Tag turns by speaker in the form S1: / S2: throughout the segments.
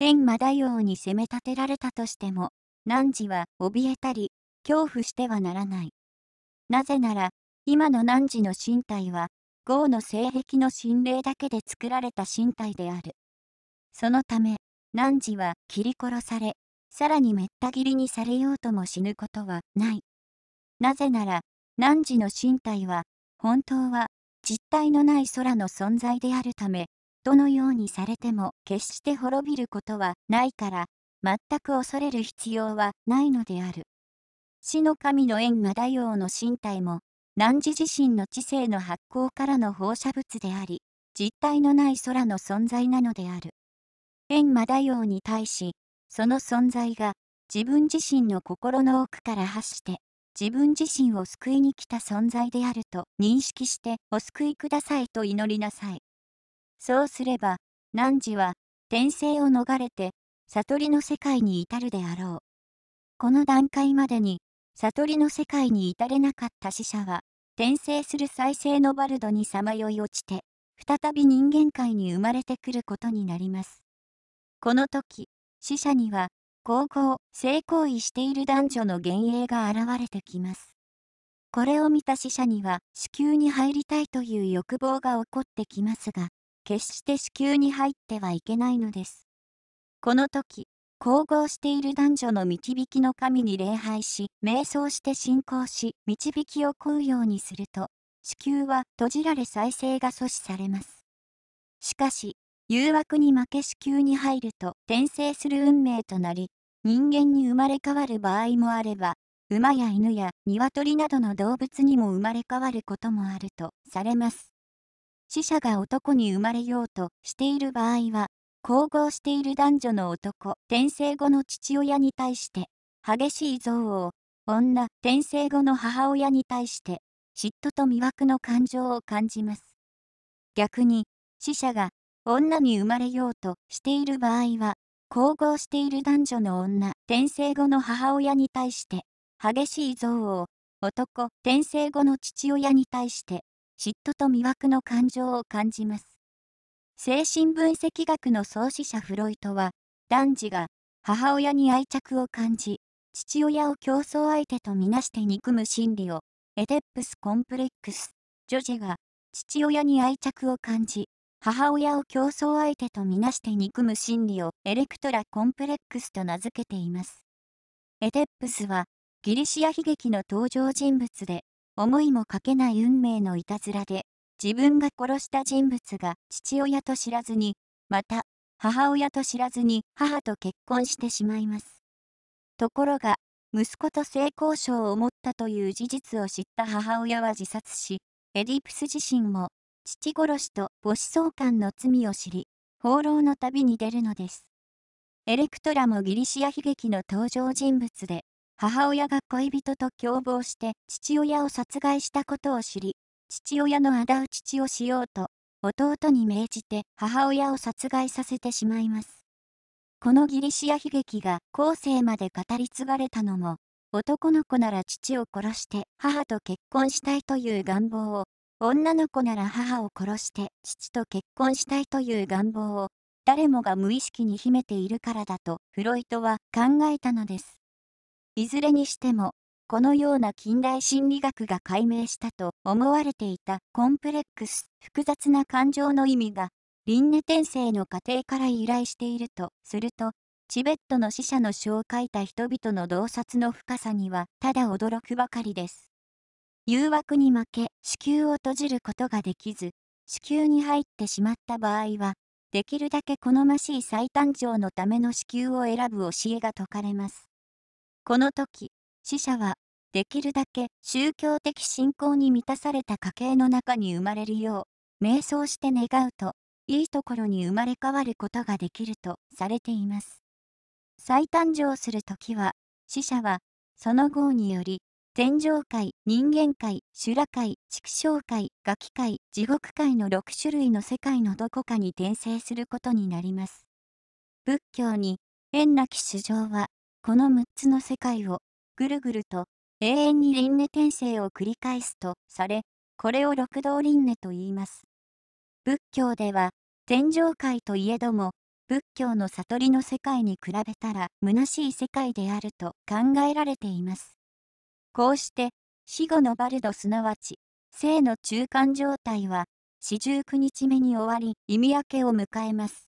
S1: 天魔大王に攻め立てられたとしても、汝は怯えたり、恐怖してはならない。なぜなら、今の汝の身体は、豪の性癖の心霊だけで作られた身体である。そのため、汝は切り殺され、さらにめった切りにされようとも死ぬことはない。なぜなら、汝の身体は、本当は、実体のない空の存在であるため、どのようにされても決して滅びることはないから全く恐れる必要はないのである死の神の縁魔大王の身体も汝自身の知性の発光からの放射物であり実体のない空の存在なのである縁魔大王に対しその存在が自分自身の心の奥から発して自分自身を救いに来た存在であると認識してお救いくださいと祈りなさい。そうすれば、汝は、転生を逃れて、悟りの世界に至るであろう。この段階までに、悟りの世界に至れなかった死者は、転生する再生のバルドにさまよい落ちて、再び人間界に生まれてくることになります。この時、死者には、高校、性行為している男女の幻影が現れてきます。これを見た死者には、子宮に入りたいという欲望が起こってきますが、決して子宮に入ってはいけないのです。この時、交合している男女の導きの神に礼拝し、瞑想して信仰し、導きを請うようにすると、子宮は閉じられ再生が阻止されます。しかし、誘惑に負け子宮に入ると転生する運命となり、人間に生まれ変わる場合もあれば、馬や犬や鶏などの動物にも生まれ変わることもあるとされます。死者が男に生まれようとしている場合は、交合している男女の男、転生後の父親に対して、激しい憎悪を、女、転生後の母親に対して、嫉妬と魅惑の感情を感じます。逆に、死者が女に生まれようとしている場合は、交合している男女の女、転生後の母親に対して、激しい憎悪を、男、転生後の父親に対して、嫉妬と魅惑の感情を感じます。精神分析学の創始者フロイトは、男児が母親に愛着を感じ、父親を競争相手とみなして憎む心理を、エデップスコンプレックス、女児が父親に愛着を感じ、母親を競争相手とみなして憎む心理をエレクトラコンプレックスと名付けています。エデップスはギリシア悲劇の登場人物で、思いもかけない運命のいたずらで、自分が殺した人物が父親と知らずに、また、母親と知らずに母と結婚してしまいます。ところが、息子と性交渉を持ったという事実を知った母親は自殺し、エディプス自身も、父殺しと母子相関の罪を知り、放浪の旅に出るのです。エレクトラもギリシア悲劇の登場人物で、母親が恋人と共謀して父親を殺害したことを知り、父親の仇討ちをしようと、弟に命じて母親を殺害させてしまいます。このギリシア悲劇が後世まで語り継がれたのも、男の子なら父を殺して母と結婚したいという願望を、女の子なら母を殺して父と結婚したいという願望を、誰もが無意識に秘めているからだとフロイトは考えたのです。いずれにしても、このような近代心理学が解明したと思われていたコンプレックス、複雑な感情の意味が、輪廻転生の過程から由来しているとすると、チベットの死者の書を書いた人々の洞察の深さにはただ驚くばかりです。誘惑に負け、子宮を閉じることができず、子宮に入ってしまった場合は、できるだけ好ましい最誕生のための子宮を選ぶ教えが説かれます。この時、死者は、できるだけ宗教的信仰に満たされた家系の中に生まれるよう、瞑想して願うと、いいところに生まれ変わることができるとされています。再誕生する時は、死者は、その号により、天上界、人間界、修羅界、畜生界、ガキ界、地獄界の6種類の世界のどこかに転生することになります。仏教に、縁なき主情は、この6つの世界をぐるぐると永遠に輪廻転生を繰り返すとされ、これを六道輪廻と言います。仏教では天上界といえども仏教の悟りの世界に比べたら虚しい世界であると考えられています。こうして死後のバルドすなわち生の中間状態は四十九日目に終わり意味明けを迎えます。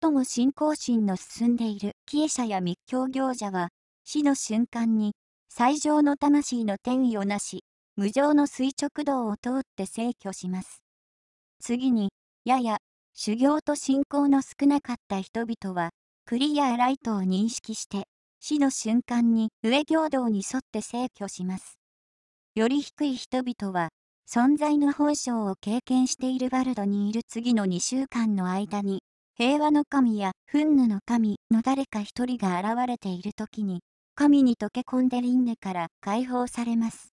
S1: 最も信仰心の進んでいる帰依者や密教行者は、死の瞬間に、最上の魂の転移をなし、無常の垂直道を通って逝去します。次に、やや、修行と信仰の少なかった人々は、クリアライトを認識して、死の瞬間に上行道に沿って逝去します。より低い人々は、存在の本性を経験しているバルドにいる次の2週間の間に、平和の神や憤怒の神の誰か一人が現れている時に、神に溶け込んで輪廻から解放されます。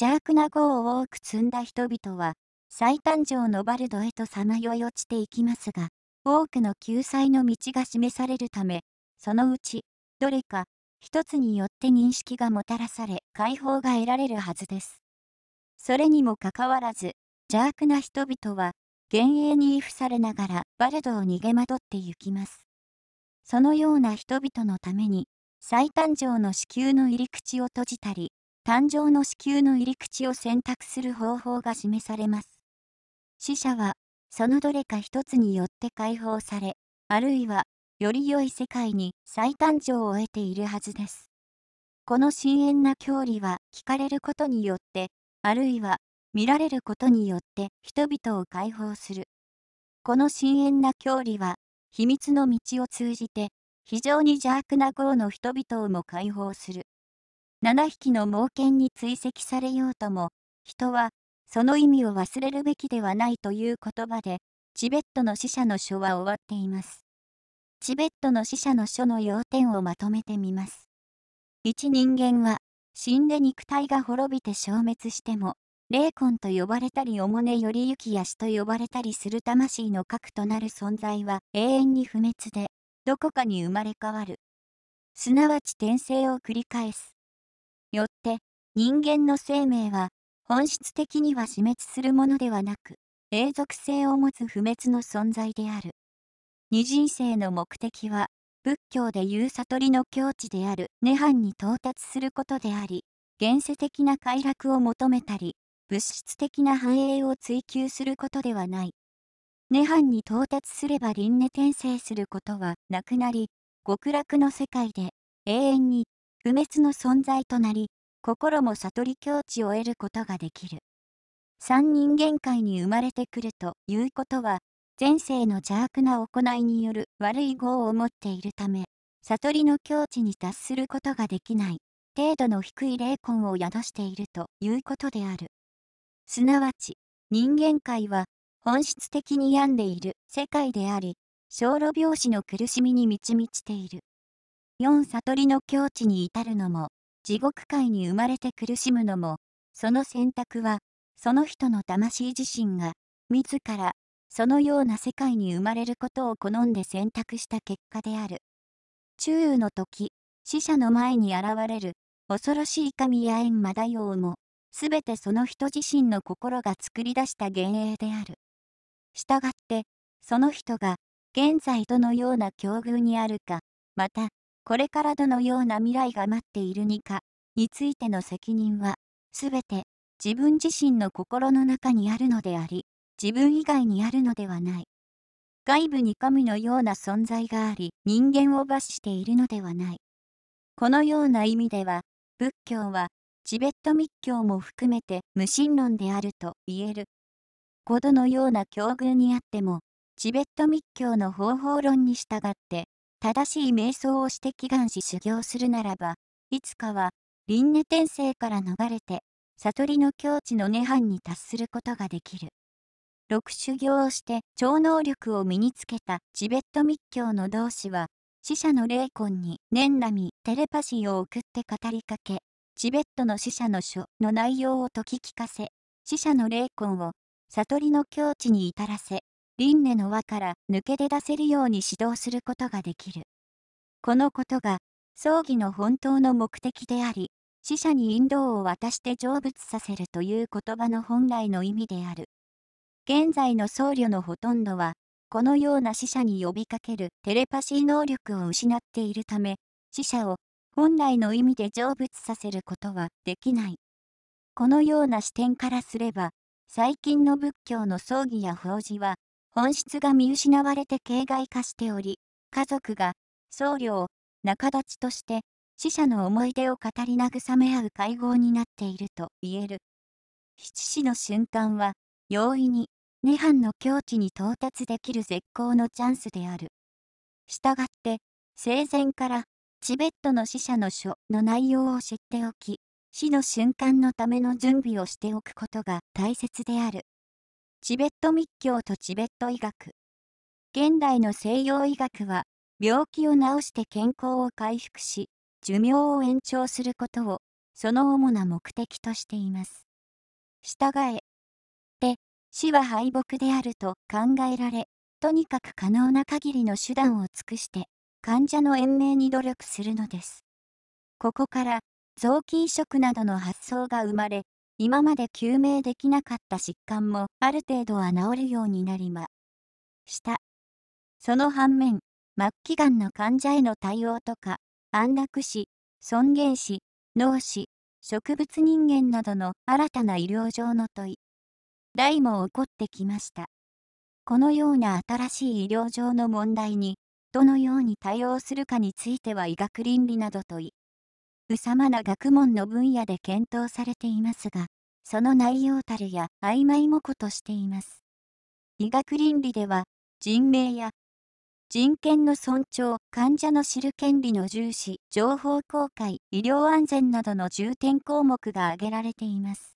S1: 邪悪な業を多く積んだ人々は、最誕生のバルドへとさまよい落ちていきますが、多くの救済の道が示されるため、そのうち、どれか、一つによって認識がもたらされ、解放が得られるはずです。それにもかかわらず、邪悪な人々は、幻影に附されながらバルドを逃げまどってゆきます。そのような人々のために、再誕生の子宮の入り口を閉じたり、誕生の子宮の入り口を選択する方法が示されます。死者は、そのどれか一つによって解放され、あるいは、より良い世界に再誕生を得ているはずです。この深遠な教理は聞かれることによって、あるいは見られることによって人々を解放する。この深遠な教理は、秘密の道を通じて、非常に邪悪な業の人々をも解放する。7匹の猛犬に追跡されようとも、人は、その意味を忘れるべきではないという言葉で、チベットの死者の書は終わっています。チベットの死者の書の要点をまとめてみます。1人間は、死んで肉体が滅びて消滅しても、霊魂と呼ばれたりおもねよりゆきやしと呼ばれたりする魂の核となる存在は永遠に不滅で、どこかに生まれ変わる。すなわち転生を繰り返す。よって、人間の生命は、本質的には死滅するものではなく、永続性を持つ不滅の存在である。二人生の目的は、仏教でいう悟りの境地である涅槃に到達することであり、現世的な快楽を求めたり、物質的な繁栄を追求することではない。涅槃に到達すれば輪廻転生することはなくなり、極楽の世界で永遠に不滅の存在となり、心も悟り境地を得ることができる。三人限界に生まれてくるということは、前世の邪悪な行いによる悪い業を持っているため、悟りの境地に達することができない、程度の低い霊魂を宿しているということである。すなわち、人間界は、本質的に病んでいる世界であり、小路病死の苦しみに満ち満ちている。四悟りの境地に至るのも、地獄界に生まれて苦しむのも、その選択は、その人の魂自身が、自ら、そのような世界に生まれることを好んで選択した結果である。中雨の時、死者の前に現れる、恐ろしい神やマ魔大王も、すべてその人自身の心が作り出した幻影である。したがって、その人が、現在どのような境遇にあるか、また、これからどのような未来が待っているにか、についての責任は、すべて、自分自身の心の中にあるのであり、自分以外にあるのではない。外部に神のような存在があり、人間を罰しているのではない。このような意味では、仏教は、チベット密教も含めて無神論であると言える。5度のような境遇にあっても、チベット密教の方法論に従って、正しい瞑想をして祈願し修行するならば、いつかは、輪廻転生から逃れて、悟りの境地の涅槃に達することができる。六修行をして超能力を身につけたチベット密教の同志は、死者の霊魂に念みテレパシーを送って語りかけ、チベットの死者の書の内容を解き聞かせ、死者の霊魂を悟りの境地に至らせ、輪廻の輪から抜け出出せるように指導することができる。このことが、葬儀の本当の目的であり、死者に引導を渡して成仏させるという言葉の本来の意味である。現在の僧侶のほとんどは、このような死者に呼びかけるテレパシー能力を失っているため、死者を本来の意味で成仏させることはできない。このような視点からすれば、最近の仏教の葬儀や法事は、本質が見失われて形骸化しており、家族が、僧侶仲立ちとして、死者の思い出を語り慰め合う会合になっていると言える。七死の瞬間は、容易に、涅槃の境地に到達できる絶好のチャンスである。したがって、生前からチベットの死者の書の内容を知っておき、死の瞬間のための準備をしておくことが大切である。チベット密教とチベット医学。現代の西洋医学は、病気を治して健康を回復し、寿命を延長することを、その主な目的としています。従え、で、死は敗北であると考えられ、とにかく可能な限りの手段を尽くして、患者の延命に努力するのです。ここから、臓器移植などの発想が生まれ、今まで救命できなかった疾患もある程度は治るようになりました。その反面、末期がんの患者への対応とか、安楽死、尊厳死、脳死、植物人間などの新たな医療上の問い、大も起こってきました。このような新しい医療上の問題に、どのように対応するかについては医学倫理などというさまな学問の分野で検討されていますが、その内容たるや曖昧模ことしています。医学倫理では、人命や人権の尊重、患者の知る権利の重視、情報公開、医療安全などの重点項目が挙げられています。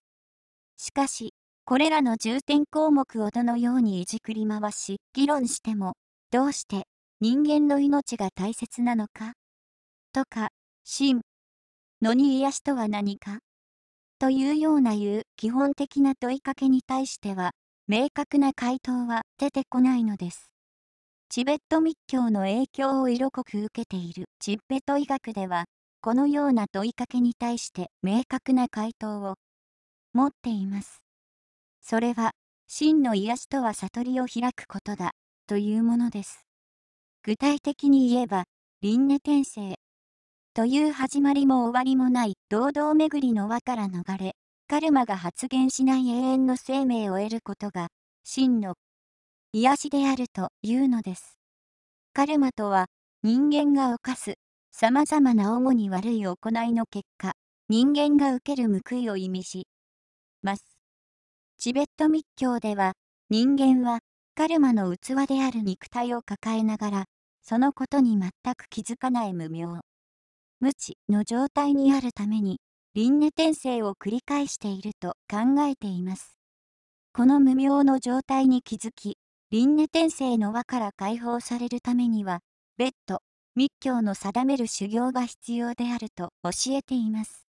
S1: しかし、これらの重点項目をどのようにいじくり回し、議論しても、どうして人間の命が大切なのかとか、真のに癒しとは何かというようないう基本的な問いかけに対しては、明確な回答は出てこないのです。チベット密教の影響を色濃く受けているチッペト医学では、このような問いかけに対して明確な回答を持っています。それは、真の癒しとは悟りを開くことだ、というものです。具体的に言えば、輪廻転生。という始まりも終わりもない堂々巡りの輪から逃れ、カルマが発現しない永遠の生命を得ることが、真の癒しであるというのです。カルマとは、人間が犯す、様々な主に悪い行いの結果、人間が受ける報いを意味します。チベット密教では、人間は、カルマの器である肉体を抱えながら、そのことに全く気づかない無明。無知の状態にあるために、輪廻転生を繰り返していると考えています。この無明の状態に気づき、輪廻転生の輪から解放されるためには、別途、密教の定める修行が必要であると教えています。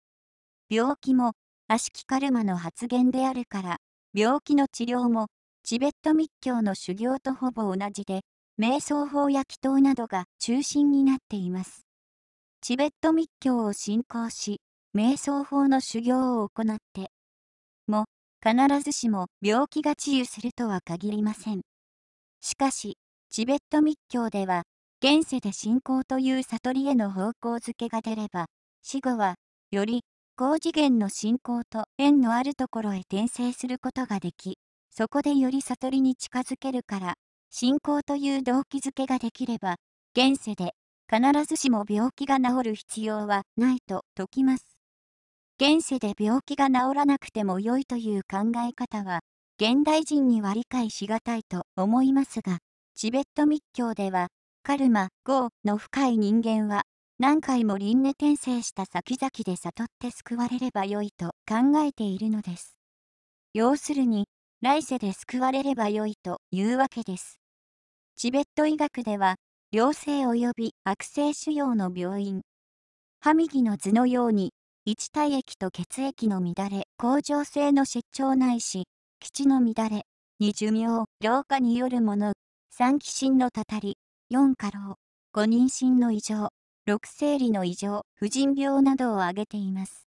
S1: 病気も、悪しきカルマの発言であるから、病気の治療も、チベット密教の修行とほぼ同じで、瞑想法や祈祷などが中心になっています。チベット密教を信仰し、瞑想法の修行を行って、も、必ずしも病気が治癒するとは限りません。しかし、チベット密教では、現世で信仰という悟りへの方向づけが出れば、死後は、より高次元の信仰と縁のあるところへ転生することができ、そこでより悟りに近づけるから信仰という動機づけができれば、現世で必ずしも病気が治る必要はないと説きます。現世で病気が治らなくても良いという考え方は、現代人には理解しがたいと思いますが、チベット密教では、カルマ、ーの深い人間は、何回も輪廻転生した先々で悟って救われればよいと考えているのです。要するに、来世で救われればよいというわけです。チベット医学では、良性及び悪性腫瘍の病院、歯きの図のように、一体液と血液の乱れ、甲状腺の出張ないし、基地の乱れ、二寿命、老化によるもの、三期心のたたり、四過労、五妊娠の異常、六生理の異常、婦人病などを挙げています。